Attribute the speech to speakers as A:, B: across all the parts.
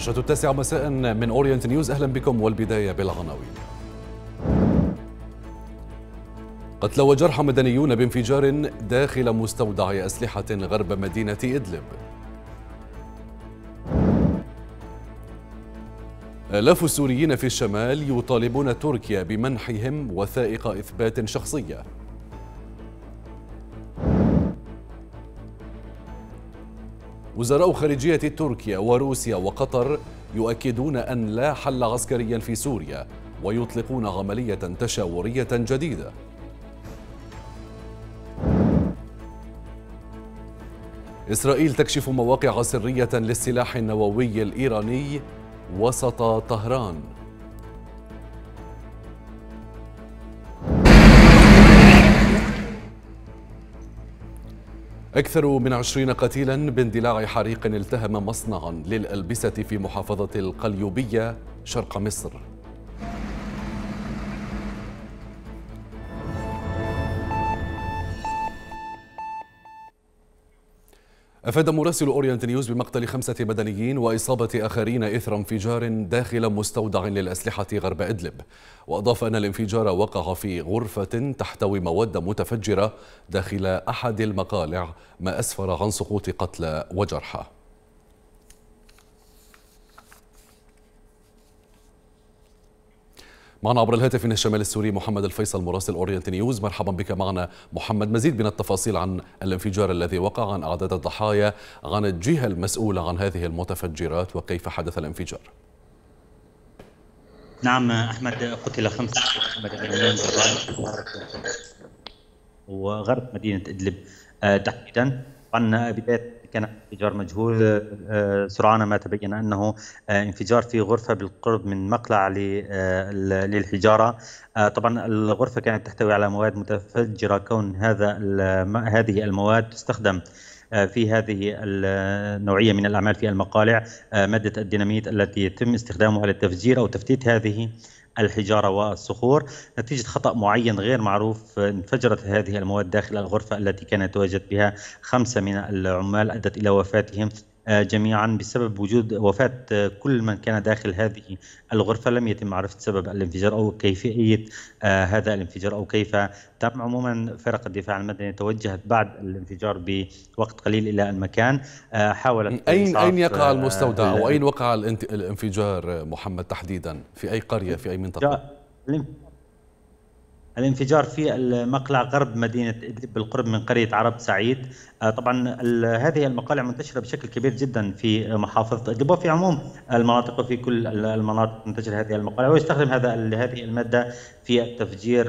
A: نشرة التاسعة مساء من أورينت نيوز أهلا بكم والبداية بالعناوين قتلى وجرحى مدنيون بانفجار داخل مستودع أسلحة غرب مدينة إدلب آلاف السوريين في الشمال يطالبون تركيا بمنحهم وثائق إثبات شخصية وزراء خارجية تركيا وروسيا وقطر يؤكدون أن لا حل عسكريا في سوريا ويطلقون عملية تشاورية جديدة إسرائيل تكشف مواقع سرية للسلاح النووي الإيراني وسط طهران أكثر من عشرين قتيلا باندلاع حريق التهم مصنعا للألبسة في محافظة القليوبية شرق مصر أفاد مراسل أورينت نيوز بمقتل خمسة مدنيين وإصابة آخرين إثر انفجار داخل مستودع للأسلحة غرب إدلب وأضاف أن الانفجار وقع في غرفة تحتوي مواد متفجرة داخل أحد المقالع ما أسفر عن سقوط قتلى وجرحى معنا عبر الهاتف من الشمال السوري محمد الفيصل مراسل اورينت نيوز مرحبا بك معنا محمد مزيد من التفاصيل عن الانفجار الذي وقع عن اعداد الضحايا عن الجهه المسؤوله عن هذه المتفجرات وكيف حدث الانفجار
B: نعم احمد قتل خمسه وغرب مدينه ادلب آه، تحديدا طبعا بدايه كان انفجار مجهول آه، سرعان ما تبين انه آه، انفجار في غرفه بالقرب من مقلع آه، للحجاره طبعا الغرفه كانت تحتوي على مواد متفجره كون هذا هذه المواد تستخدم في هذه النوعيه من الاعمال في المقالع ماده الديناميت التي يتم استخدامها للتفجير او تفتيت هذه الحجارة والصخور نتيجة خطأ معين غير معروف انفجرت هذه المواد داخل الغرفة التي كان يتواجد بها خمسة من العمال أدت إلى وفاتهم آه، جميعا بسبب وجود وفاة آه، كل من كان داخل هذه الغرفة لم يتم معرفة سبب الانفجار أو كيفية آه، هذا الانفجار أو كيف تم عموما فرق الدفاع المدني توجهت بعد الانفجار بوقت قليل إلى المكان
A: حاولت أين أين يقع المستودع أو أين وقع الانفجار محمد تحديدا في أي قرية في أي منطقة؟
B: الانفجار في المقلع غرب مدينة إدلب بالقرب من قرية عرب سعيد آه، طبعا هذه المقالع منتشرة بشكل كبير جدا في محافظة إدلب وفي عموم المناطق وفي كل المناطق منتشرة هذه المقالع ويستخدم هذا هذه المادة في التفجير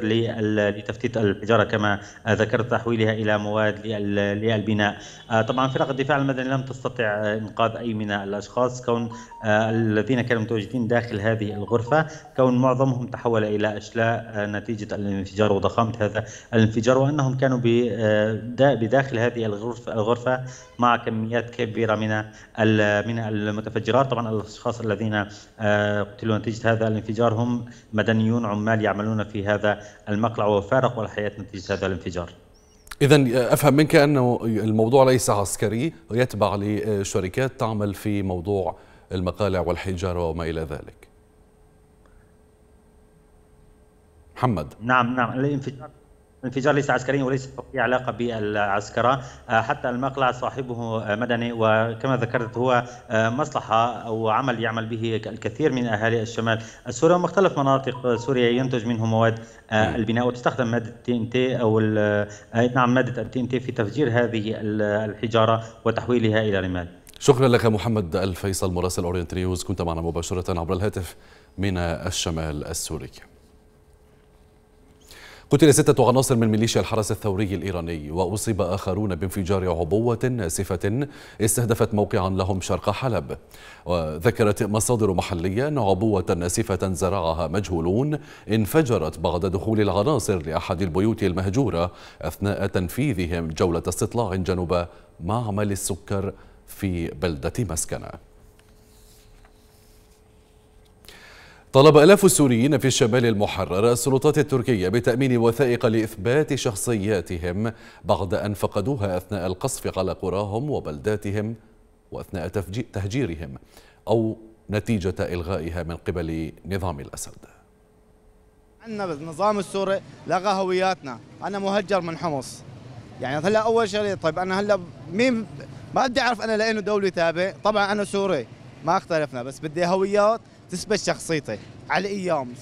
B: لتفتيت الحجاره كما ذكرت تحويلها الى مواد للبناء آه، طبعا فرق الدفاع المدني لم تستطع انقاذ اي من الاشخاص كون آه، الذين كانوا متواجدين داخل هذه الغرفه كون معظمهم تحول الى اشلاء آه، نتيجه الانفجار وضخامه هذا الانفجار وانهم كانوا بداخل هذه الغرفه مع كميات كبيره من من المتفجرات طبعا الاشخاص الذين قتلوا نتيجه هذا الانفجار هم مدنيون عمال يعملون يعملون في هذا المقلع وفارقوا الحياة
A: نتيجة هذا الانفجار إذا آه، أفهم منك أنه الموضوع ليس عسكري يتبع لشركات تعمل في موضوع المقالع والحجارة وما إلى ذلك محمد
B: نعم نعم الانفجار الانفجار ليس عسكريا وليس له علاقه بالعسكره آه، حتى المقلع صاحبه مدني وكما ذكرت هو آه، مصلحه او عمل يعمل به الكثير من اهالي الشمال السوري ومختلف مناطق آه، سوريا ينتج منه مواد البناء وتستخدم ماده التي ان تي او نعم ماده التي ان تي في تفجير هذه الحجاره وتحويلها
A: الى رمال شكرا لك محمد الفيصل مراسل اورينت نيوز كنت معنا مباشره عبر الهاتف من الشمال السوري قتل ستة عناصر من ميليشيا الحرس الثوري الإيراني وأصيب آخرون بانفجار عبوة ناسفة استهدفت موقعا لهم شرق حلب وذكرت مصادر محلية أن عبوة ناسفة زرعها مجهولون انفجرت بعد دخول العناصر لأحد البيوت المهجورة أثناء تنفيذهم جولة استطلاع جنوب معمل السكر في بلدة مسكنه طلب آلاف السوريين في الشمال المحرر السلطات التركية بتأمين وثائق لإثبات شخصياتهم بعد أن فقدوها أثناء القصف على قراهم وبلداتهم وأثناء تهجيرهم أو نتيجة إلغائها من قبل نظام الأسد
C: عندنا بالنظام السوري لغى هوياتنا أنا مهجر من حمص يعني هلا أول شيء طيب أنا هلا مين ما بدي أعرف أنا لأنه دولة تابع طبعا أنا سوري ما اختلفنا بس بدي هويات تثبت شخصيتي على ايام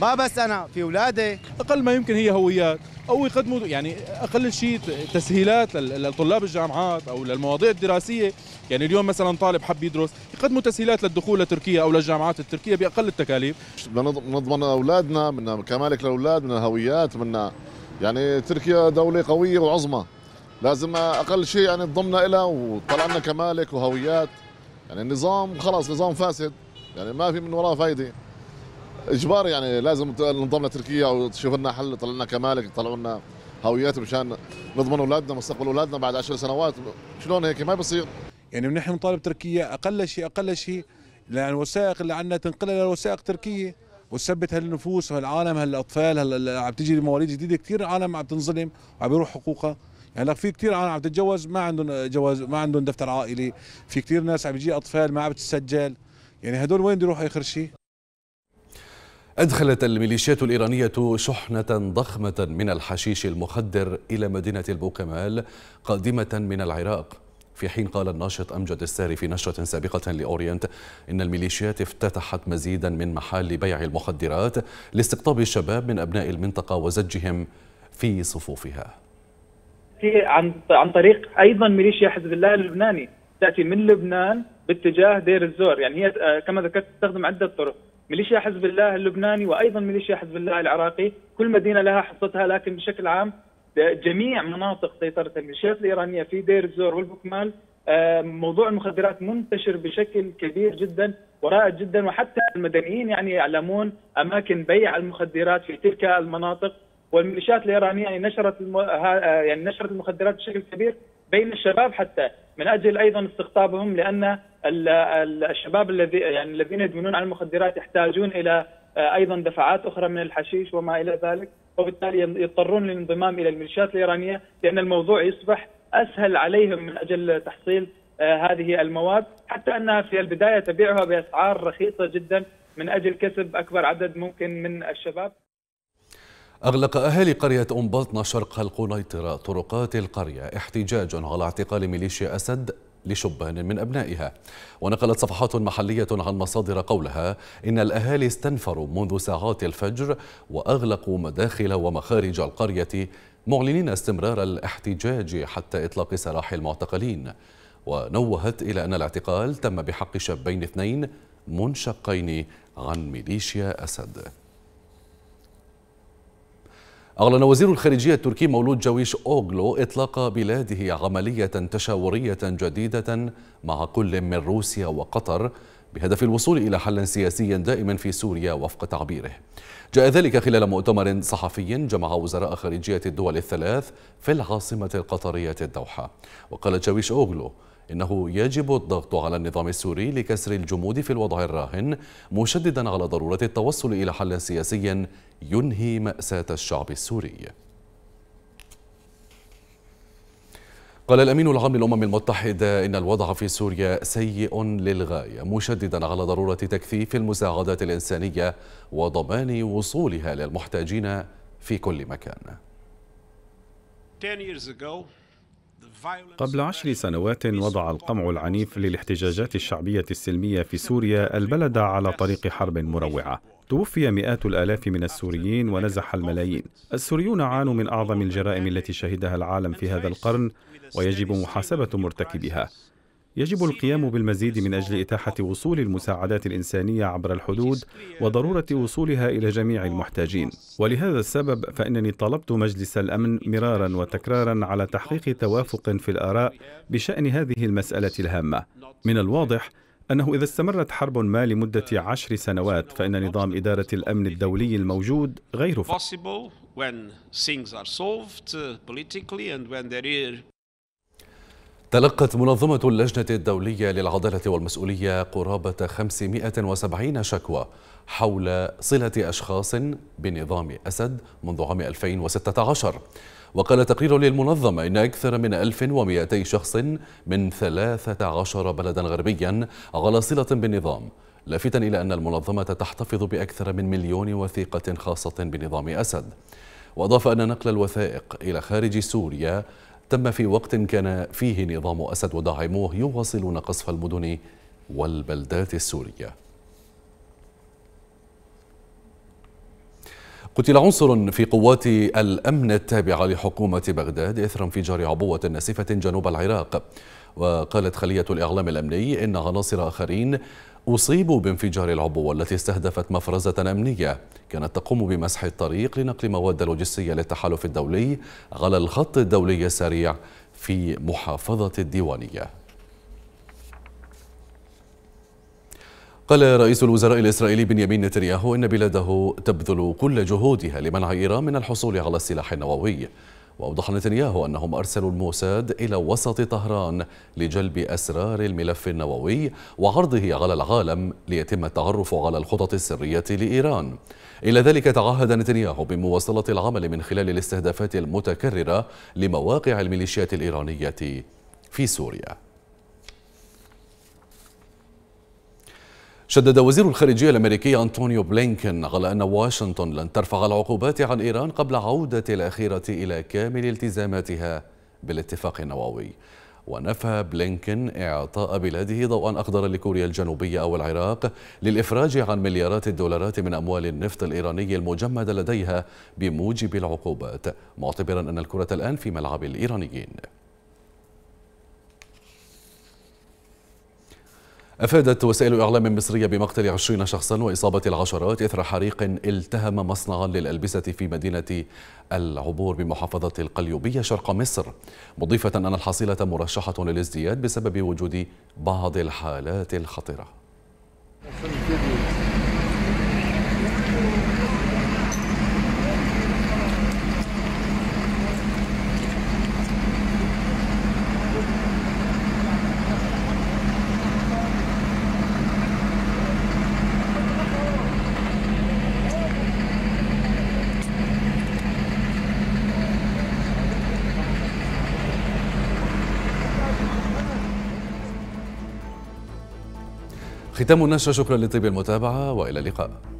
C: ما بس انا في اولادي اقل ما يمكن هي هويات او
A: يقدموا يعني اقل شيء تسهيلات لطلاب الجامعات او للمواضيع الدراسيه يعني اليوم مثلا طالب حب يدرس يقدموا تسهيلات للدخول لتركيا او للجامعات التركيه باقل التكاليف بدنا نضمن اولادنا من كمالك للاولاد من الهويات من يعني تركيا دوله قويه وعظمى لازم اقل شيء يعني تضمنا لها وطلعنا لنا كمالك وهويات يعني النظام خلاص نظام فاسد يعني ما في من وراه فايده اجبار يعني لازم ننضم لتركيا وتشوف لنا حل طلع لنا كمالك طلعوا لنا هويات مشان نضمن اولادنا مستقبل اولادنا بعد عشر سنوات شلون هيك ما بصير يعني نحن نطالب تركيا اقل شيء اقل شيء لان الوثائق اللي عندنا تنقلها للوثائق تركيه وتثبت هالنفوس وهالعالم هالاطفال هلا عم تجي مواليد جديده كثير عالم عم تنظلم وعم يروح حقوقها يعني في كثير عالم عم تتجوز ما عندهم جواز ما عندهم دفتر عائلي في كثير ناس عم يجي اطفال ما عم تسجل يعني هدول وين بده اخر شيء؟ أدخلت الميليشيات الإيرانية شحنة ضخمة من الحشيش المخدر إلى مدينة البوكمال قادمة من العراق في حين قال الناشط أمجد الساري في نشرة سابقة لأورينت إن الميليشيات افتتحت مزيدا من محال بيع المخدرات لاستقطاب الشباب من أبناء المنطقة وزجهم في صفوفها
C: في عن عن طريق أيضا ميليشيا حزب الله اللبناني تأتي من لبنان باتجاه دير الزور يعني هي آه، كما ذكرت تستخدم عده طرق ميليشيا حزب الله اللبناني وايضا ميليشيا حزب الله العراقي كل مدينه لها حصتها لكن بشكل عام جميع مناطق سيطره الميليشيات الايرانيه في دير الزور والبكمال آه، موضوع المخدرات منتشر بشكل كبير جدا ورائد جدا وحتى المدنيين يعني يعلمون اماكن بيع المخدرات في تلك المناطق والميليشيات الايرانيه يعني نشرت آه، يعني نشرت المخدرات بشكل كبير بين الشباب حتى من اجل ايضا استقطابهم لان الشباب الذي يعني الذين يدمنون على المخدرات يحتاجون الى آه، ايضا دفعات اخرى من الحشيش وما الى ذلك وبالتالي يضطرون للانضمام الى الميليشيات الايرانيه لان الموضوع يصبح اسهل عليهم من اجل تحصيل آه، هذه المواد حتى انها في البدايه تبيعها باسعار رخيصه جدا من اجل كسب اكبر عدد ممكن من الشباب
A: أغلق أهالي قرية أم بطنة شرق القنيطرة طرقات القرية احتجاجا على اعتقال ميليشيا أسد لشبان من أبنائها ونقلت صفحات محلية عن مصادر قولها إن الأهالي استنفروا منذ ساعات الفجر وأغلقوا مداخل ومخارج القرية معلنين استمرار الاحتجاج حتى إطلاق سراح المعتقلين ونوهت إلى أن الاعتقال تم بحق شابين اثنين منشقين عن ميليشيا أسد أعلن وزير الخارجية التركي مولود جويش أوغلو إطلاق بلاده عملية تشاورية جديدة مع كل من روسيا وقطر بهدف الوصول إلى حل سياسي دائم في سوريا وفق تعبيره جاء ذلك خلال مؤتمر صحفي جمع وزراء خارجية الدول الثلاث في العاصمة القطرية الدوحة وقال جويش أوغلو إنه يجب الضغط على النظام السوري لكسر الجمود في الوضع الراهن مشددا على ضرورة التوصل إلى حل سياسي ينهي مأساة الشعب السوري قال الأمين العام للأمم المتحدة إن الوضع في سوريا سيء للغاية مشددا على ضرورة تكثيف المساعدات الإنسانية وضمان وصولها للمحتاجين في كل مكان قبل عشر سنوات وضع القمع
C: العنيف للاحتجاجات الشعبية السلمية في سوريا البلد على طريق حرب مروعة توفي مئات الآلاف من السوريين ونزح الملايين السوريون عانوا من أعظم الجرائم التي شهدها العالم في هذا القرن ويجب محاسبة مرتكبها يجب القيام بالمزيد من أجل إتاحة وصول المساعدات الإنسانية عبر الحدود وضرورة وصولها إلى جميع المحتاجين ولهذا السبب فإنني طلبت مجلس الأمن مرارا وتكرارا على تحقيق توافق في الآراء بشأن هذه المسألة الهامة من الواضح أنه إذا استمرت حرب ما لمدة آه، عشر سنوات فإن
A: نظام إدارة الأمن الدولي الموجود غير فعال تلقت منظمة اللجنة الدولية للعدالة والمسؤولية قرابة 570 شكوى حول صلة أشخاص بنظام أسد منذ عام 2016 وقال تقرير للمنظمة إن أكثر من 1200 شخص من 13 بلدا غربيا على صلة بالنظام لافتا إلى أن المنظمة تحتفظ بأكثر من مليون وثيقة خاصة بنظام أسد وأضاف أن نقل الوثائق إلى خارج سوريا تم في وقت كان فيه نظام أسد وداعموه يواصلون قصف المدن والبلدات السورية قتل عنصر في قوات الأمن التابعة لحكومة بغداد إثر انفجار عبوة ناسفة جنوب العراق وقالت خلية الإعلام الأمني إن عناصر آخرين أصيبوا بانفجار العبوة التي استهدفت مفرزة أمنية كانت تقوم بمسح الطريق لنقل مواد لوجستية للتحالف الدولي على الخط الدولي السريع في محافظة الديوانية قال رئيس الوزراء الإسرائيلي بنيامين نتنياهو إن بلاده تبذل كل جهودها لمنع إيران من الحصول على السلاح النووي وأوضح نتنياهو أنهم أرسلوا الموساد إلى وسط طهران لجلب أسرار الملف النووي وعرضه على العالم ليتم التعرف على الخطط السرية لإيران إلى ذلك تعهد نتنياهو بمواصلة العمل من خلال الاستهدافات المتكررة لمواقع الميليشيات الإيرانية في سوريا شدد وزير الخارجية الأمريكي أنطونيو بلينكن على أن واشنطن لن ترفع العقوبات عن إيران قبل عودة الأخيرة إلى كامل التزاماتها بالاتفاق النووي ونفى بلينكن إعطاء بلاده ضوءا أخضرا لكوريا الجنوبية أو العراق للإفراج عن مليارات الدولارات من أموال النفط الإيراني المجمد لديها بموجب العقوبات معتبرا أن الكرة الآن في ملعب الإيرانيين أفادت وسائل إعلام مصرية بمقتل عشرين شخصا وإصابة العشرات إثر حريق التهم مصنعا للألبسة في مدينة العبور بمحافظة القليوبية شرق مصر مضيفة أن الحصيلة مرشحة للازدياد بسبب وجود بعض الحالات الخطرة ختام النشرة شكرا لطيب المتابعة وإلى اللقاء